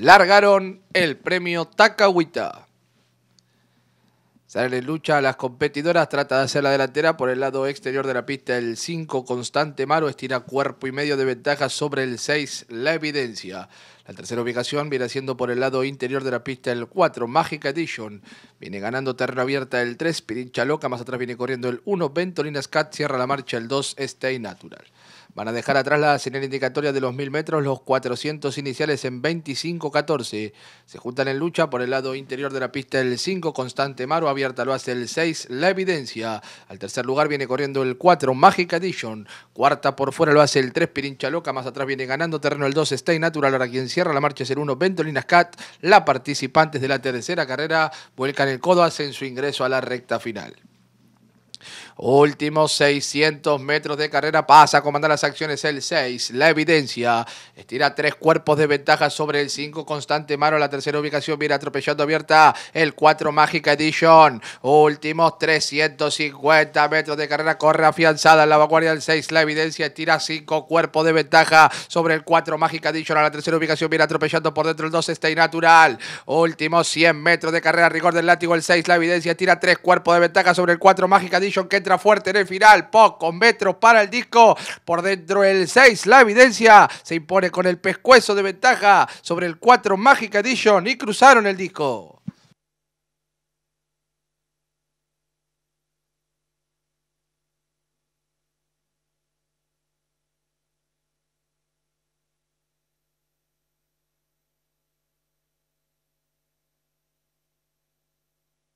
largaron el premio Takawita. Sale en lucha a las competidoras, trata de hacer la delantera por el lado exterior de la pista. El 5 Constante Maro estira cuerpo y medio de ventaja sobre el 6 La Evidencia. La tercera ubicación viene siendo por el lado interior de la pista el 4 Magic Edition. Viene ganando terreno abierta el 3 Pirincha Loca, más atrás viene corriendo el 1 Ventolina Scat, cierra la marcha el 2 Stay Natural. Van a dejar atrás la señal indicatoria de los 1000 metros, los 400 iniciales en 25-14. Se juntan en lucha por el lado interior de la pista el 5, Constante Maro, abierta lo hace el 6, La Evidencia. Al tercer lugar viene corriendo el 4, Magic Edition. Cuarta por fuera lo hace el 3, Pirincha Loca, más atrás viene ganando terreno el 2, Stay Natural, ahora quien cierra la marcha es el 1, Ventolinas Cat. La participantes de la tercera carrera vuelcan el codo, hacen su ingreso a la recta final. Últimos 600 metros de carrera. Pasa a las acciones el 6. La evidencia. Estira tres cuerpos de ventaja sobre el 5. Constante mano La tercera ubicación viene atropellando abierta. El 4 Mágica Edition. Últimos 350 metros de carrera. Corre afianzada en la vanguardia del 6. La evidencia. Estira cinco cuerpos de ventaja sobre el 4 Mágica Edition. A la tercera ubicación viene atropellando por dentro el 2 Stay Natural. Últimos 100 metros de carrera. Rigor del látigo el 6. La evidencia. Tira tres cuerpos de ventaja sobre el 4 Mágica Edition que fuerte en el final. Pop con metros para el disco. Por dentro el 6, la evidencia. Se impone con el pescuezo de ventaja sobre el 4 Magic Edition y cruzaron el disco.